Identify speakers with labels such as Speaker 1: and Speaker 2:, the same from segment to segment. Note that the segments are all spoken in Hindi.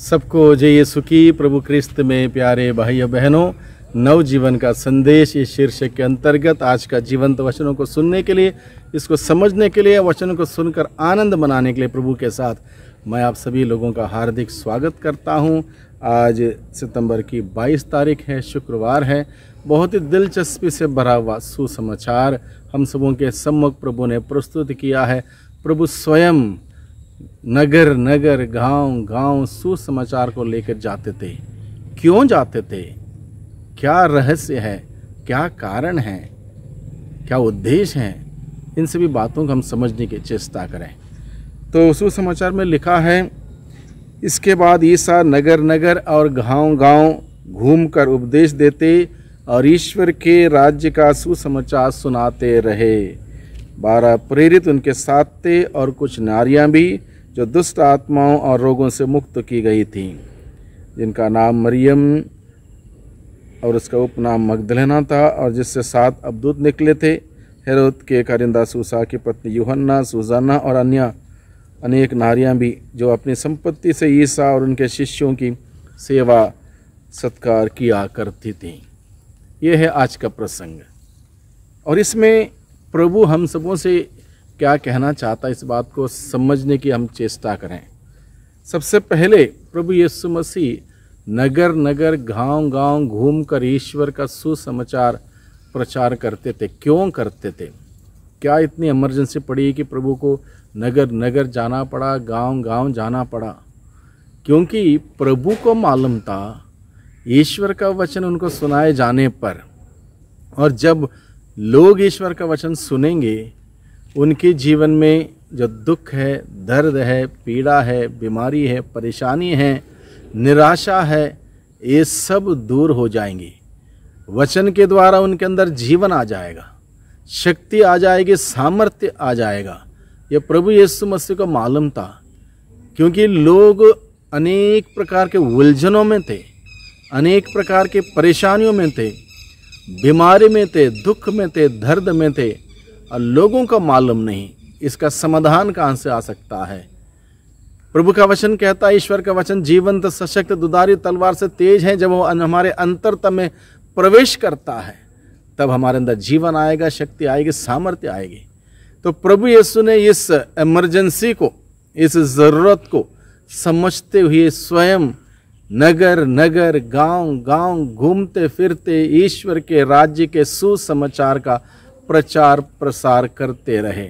Speaker 1: सबको जय यीशु की प्रभु क्रिस्त में प्यारे भाई बहनों नवजीवन का संदेश इस शीर्षक के अंतर्गत आज का जीवंत वचनों को सुनने के लिए इसको समझने के लिए वचनों को सुनकर आनंद मनाने के लिए प्रभु के साथ मैं आप सभी लोगों का हार्दिक स्वागत करता हूं आज सितंबर की 22 तारीख है शुक्रवार है बहुत ही दिलचस्पी से भरा हुआ सुसमाचार हम सबों के सम्मुख प्रभु ने प्रस्तुत किया है प्रभु स्वयं नगर नगर गांव गांव सुसमाचार को लेकर जाते थे क्यों जाते थे क्या रहस्य है क्या कारण है क्या उद्देश्य है इन सभी बातों को हम समझने की चेष्टा करें तो सुसमाचार में लिखा है इसके बाद ईसा नगर नगर और गांव गांव घूमकर उपदेश देते और ईश्वर के राज्य का सुसमाचार सुनाते रहे बारह प्रेरित उनके साथ थे और कुछ नारियां भी जो दुष्ट आत्माओं और रोगों से मुक्त की गई थी जिनका नाम मरियम और उसका उपनाम मगदलेना था और जिससे सात अबदूत निकले थे हेरोद के कारिंदा सूसा की पत्नी यूहन्ना सुजाना और अन्य अनेक नारियां भी जो अपनी संपत्ति से ईसा और उनके शिष्यों की सेवा सत्कार किया करती थीं यह है आज का प्रसंग और इसमें प्रभु हम सबों से क्या कहना चाहता है इस बात को समझने की हम चेष्टा करें सबसे पहले प्रभु यीशु मसीह नगर नगर गांव गांव घूमकर ईश्वर का सुसमाचार प्रचार करते थे क्यों करते थे क्या इतनी इमरजेंसी पड़ी कि प्रभु को नगर नगर जाना पड़ा गांव गांव जाना पड़ा क्योंकि प्रभु को मालूम था ईश्वर का वचन उनको सुनाए जाने पर और जब लोग ईश्वर का वचन सुनेंगे उनके जीवन में जो दुख है दर्द है पीड़ा है बीमारी है परेशानी है निराशा है ये सब दूर हो जाएंगी वचन के द्वारा उनके अंदर जीवन आ जाएगा शक्ति आ जाएगी सामर्थ्य आ जाएगा ये प्रभु यीशु मसीह को मालूम था क्योंकि लोग अनेक प्रकार के उलझनों में थे अनेक प्रकार के परेशानियों में थे बीमारी में थे दुख में थे दर्द में थे और लोगों का मालूम नहीं इसका समाधान कहाँ से आ सकता है प्रभु का वचन कहता है ईश्वर का वचन जीवंत सशक्त दुदारी तलवार से तेज है जब वो हमारे अंतरतम में प्रवेश करता है तब हमारे अंदर जीवन आएगा शक्ति आएगी सामर्थ्य आएगी तो प्रभु यीशु ने इस इमरजेंसी को इस ज़रूरत को समझते हुए स्वयं नगर नगर गांव गांव घूमते फिरते ईश्वर के राज्य के सुसमाचार का प्रचार प्रसार करते रहे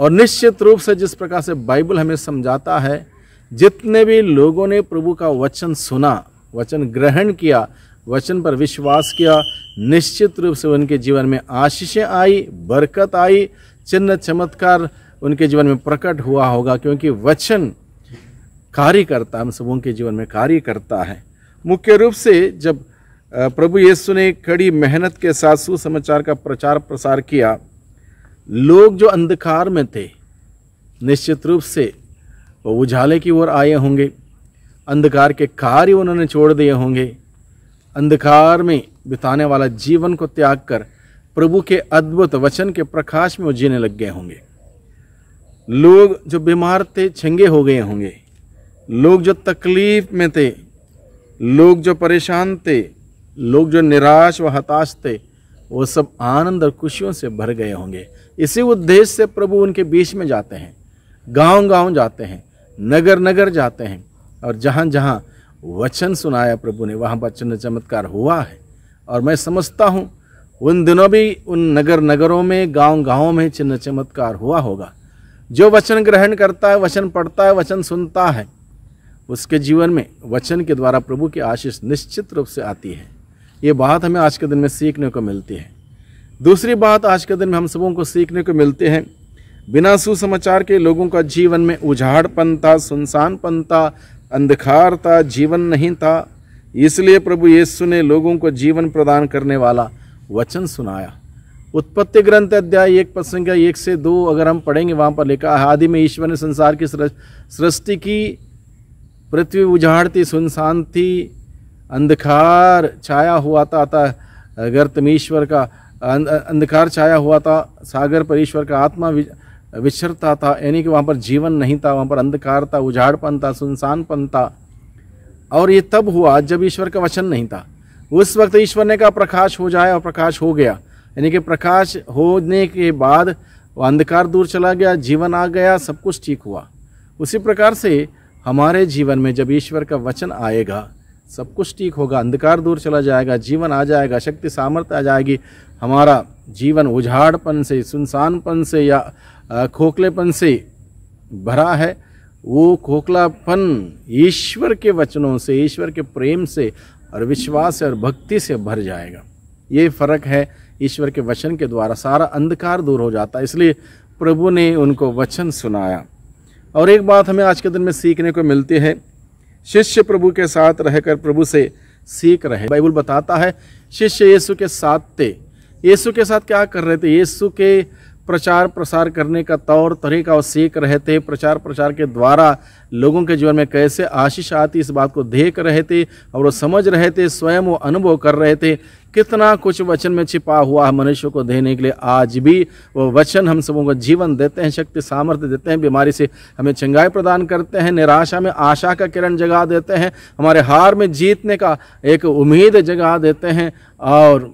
Speaker 1: और निश्चित रूप से जिस प्रकार से बाइबल हमें समझाता है जितने भी लोगों ने प्रभु का वचन सुना वचन ग्रहण किया वचन पर विश्वास किया निश्चित रूप से उनके जीवन में आशीषें आई बरकत आई चिन्ह चमत्कार उनके जीवन में प्रकट हुआ होगा क्योंकि वचन कार्य करता हम सबों के जीवन में कार्य करता है मुख्य रूप से जब प्रभु यीशु ने कड़ी मेहनत के साथ सुसमाचार का प्रचार प्रसार किया लोग जो अंधकार में थे निश्चित रूप से वो उजाले की ओर आए होंगे अंधकार के कार्य उन्होंने छोड़ दिए होंगे अंधकार में बिताने वाला जीवन को त्याग कर प्रभु के अद्भुत वचन के प्रकाश में वो जीने लग गए होंगे लोग जो बीमार थे छंगे हो गए होंगे लोग जो तकलीफ में थे लोग जो परेशान थे लोग जो निराश व हताश थे वो सब आनंद और खुशियों से भर गए होंगे इसी उद्देश्य से प्रभु उनके बीच में जाते हैं गांव गांव जाते हैं नगर नगर जाते हैं और जहाँ जहाँ वचन सुनाया प्रभु ने वहाँ पर चिन्ह चमत्कार हुआ है और मैं समझता हूँ उन दिनों भी उन नगर नगरों में गांव गाँव में चिन्ह चमत्कार हुआ होगा जो वचन ग्रहण करता है वचन पढ़ता है वचन सुनता है उसके जीवन में वचन के द्वारा प्रभु की आशीष निश्चित रूप से आती है ये बात हमें आज के दिन में सीखने को मिलती है दूसरी बात आज के दिन में हम सबों को सीखने को मिलते हैं बिना सुसमाचार के लोगों का जीवन में उजाड़पन था सुनसानपन था अंधकार था जीवन नहीं था इसलिए प्रभु यीशु ने लोगों को जीवन प्रदान करने वाला वचन सुनाया उत्पत्ति ग्रंथ अध्याय एक प्रसंग एक से दो अगर हम पढ़ेंगे वहाँ पर लिखा है आदि में ईश्वर ने संसार की सृष्टि की पृथ्वी उजाड़ थी सुनसान थी अंधकार छाया हुआ था अगर तमीश्वर का अं, अं, अंधकार छाया हुआ था सागर पर ईश्वर का आत्मा विचरता था यानी कि वहाँ पर जीवन नहीं था वहाँ पर अंधकार था उजाड़पन था सुनसानपन था और ये तब हुआ जब ईश्वर का वचन नहीं था उस वक्त ईश्वर ने कहा प्रकाश हो जाए और प्रकाश हो गया यानी कि प्रकाश होने के बाद वो अंधकार दूर चला गया जीवन आ गया सब कुछ ठीक हुआ उसी प्रकार से हमारे जीवन में जब ईश्वर का वचन आएगा सब कुछ ठीक होगा अंधकार दूर चला जाएगा जीवन आ जाएगा शक्ति सामर्थ्य आ जाएगी हमारा जीवन उजाड़पन से सुनसानपन से या खोखलेपन से भरा है वो खोखलापन ईश्वर के वचनों से ईश्वर के प्रेम से और विश्वास से और भक्ति से भर जाएगा ये फर्क है ईश्वर के वचन के द्वारा सारा अंधकार दूर हो जाता है इसलिए प्रभु ने उनको वचन सुनाया और एक बात हमें आज के दिन में सीखने को मिलती है शिष्य प्रभु के साथ रहकर प्रभु से सीख रहे बाइबल बताता है शिष्य यीशु के साथ थे यीशु के साथ क्या कर रहे थे यीशु के प्रचार प्रसार करने का तौर तरीका और सीख रहे थे प्रचार प्रसार के द्वारा लोगों के जीवन में कैसे आशीष आती इस बात को देख रहे थे और वो समझ रहे थे स्वयं वो अनुभव कर रहे थे कितना कुछ वचन में छिपा हुआ है मनुष्य को देने के लिए आज भी वो वचन हम सबों को जीवन देते हैं शक्ति सामर्थ्य देते हैं बीमारी से हमें चंगाई प्रदान करते हैं निराशा में आशा का किरण जगा देते हैं हमारे हार में जीतने का एक उम्मीद जगा देते हैं और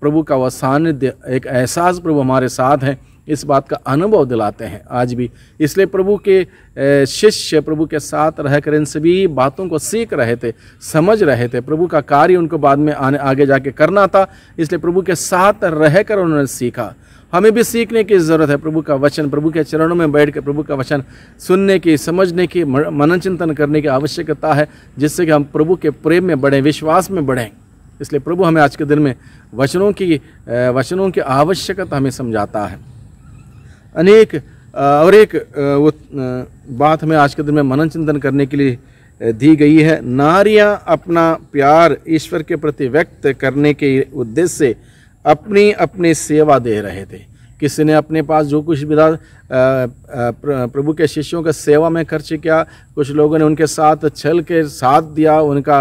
Speaker 1: प्रभु का वह सानिध्य एक एहसास प्रभु हमारे साथ हैं इस बात का अनुभव दिलाते हैं आज भी इसलिए प्रभु के शिष्य प्रभु के साथ रहकर इन सभी बातों को सीख रहे थे समझ रहे थे प्रभु का कार्य उनको बाद में आने आगे जाके करना था इसलिए प्रभु के साथ रहकर उन्होंने सीखा हमें भी सीखने की ज़रूरत है प्रभु का वचन प्रभु के चरणों में बैठ कर प्रभु का वचन सुनने की समझने की मनन चिंतन करने की आवश्यकता है जिससे कि हम प्रभु के प्रेम में बढ़ें विश्वास में बढ़ें इसलिए प्रभु हमें आज के दिन में वचनों की वचनों की आवश्यकता हमें समझाता है अनेक और एक वो बात हमें आज के दिन में मनन चिंतन करने के लिए दी गई है नारियां अपना प्यार ईश्वर के प्रति व्यक्त करने के उद्देश्य से अपनी अपनी सेवा दे रहे थे किसी ने अपने पास जो कुछ भी था प्रभु के शिष्यों का सेवा में खर्च किया कुछ लोगों ने उनके साथ छल के साथ दिया उनका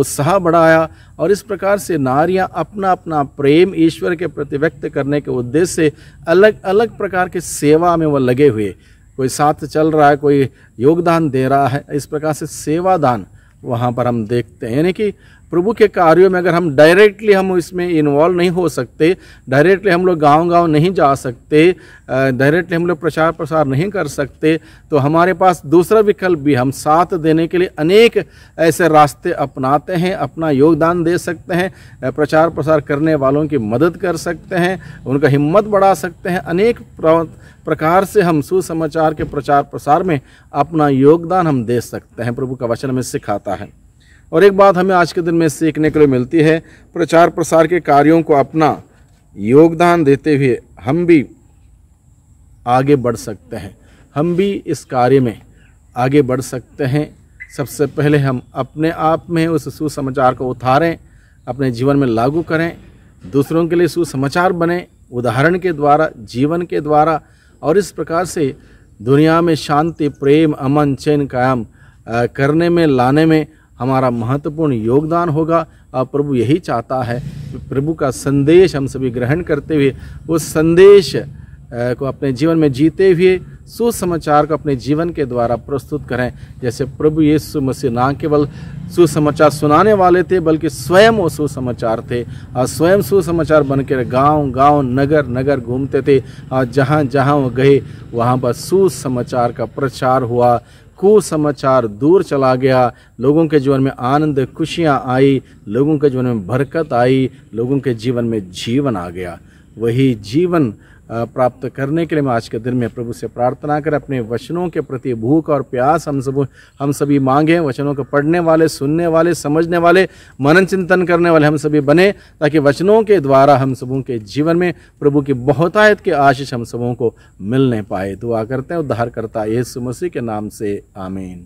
Speaker 1: उत्साह बढ़ाया और इस प्रकार से नारियां अपना अपना प्रेम ईश्वर के प्रति व्यक्त करने के उद्देश्य से अलग अलग प्रकार के सेवा में वह लगे हुए कोई साथ चल रहा है कोई योगदान दे रहा है इस प्रकार से सेवादान वहाँ पर हम देखते हैं यानी कि प्रभु के कार्यों में अगर हम डायरेक्टली हम इसमें इन्वॉल्व नहीं हो सकते डायरेक्टली हम लोग गांव-गांव नहीं जा सकते डायरेक्टली हम लोग प्रचार प्रसार नहीं कर सकते तो हमारे पास दूसरा विकल्प भी हम साथ देने के लिए अनेक ऐसे रास्ते अपनाते हैं अपना योगदान दे सकते हैं प्रचार प्रसार करने वालों की मदद कर सकते हैं उनका हिम्मत बढ़ा सकते हैं अनेक प्रकार से हम सुसमाचार के प्रचार प्रसार में अपना योगदान हम दे सकते हैं प्रभु का वचन हमें सिखाता है और एक बात हमें आज के दिन में सीखने के लिए मिलती है प्रचार प्रसार के कार्यों को अपना योगदान देते हुए हम भी आगे बढ़ सकते हैं हम भी इस कार्य में आगे बढ़ सकते हैं सबसे पहले हम अपने आप में उस सुसमाचार को उतारें अपने जीवन में लागू करें दूसरों के लिए सुसमाचार बने उदाहरण के द्वारा जीवन के द्वारा और इस प्रकार से दुनिया में शांति प्रेम अमन चैन कायम करने में लाने में हमारा महत्वपूर्ण योगदान होगा और प्रभु यही चाहता है कि प्रभु का संदेश हम सभी ग्रहण करते हुए उस संदेश को अपने जीवन में जीते हुए सुसमाचार को अपने जीवन के द्वारा प्रस्तुत करें जैसे प्रभु यीशु मसीह ना केवल सुसमाचार सुनाने वाले थे बल्कि स्वयं वो सुसमाचार थे और स्वयं सुसमाचार बनकर गांव गांव नगर नगर घूमते थे और जहां जहां वो गए वहां पर सुसमाचार का प्रचार हुआ कुसमाचार दूर चला गया लोगों के जीवन में आनंद खुशियाँ आई लोगों के जीवन में बरकत आई लोगों के जीवन में जीवन आ गया वही जीवन प्राप्त करने के लिए मैं आज के दिन में प्रभु से प्रार्थना कर अपने वचनों के प्रति भूख और प्यास हम सब हम सभी मांगें वचनों को पढ़ने वाले सुनने वाले समझने वाले मनन चिंतन करने वाले हम सभी बने ताकि वचनों के द्वारा हम सबों के जीवन में प्रभु की बहुतायत के आशीष हम सबों को मिलने पाए दुआ करते हैं उद्धारकर्ता यीशु मसीह के नाम से आमीन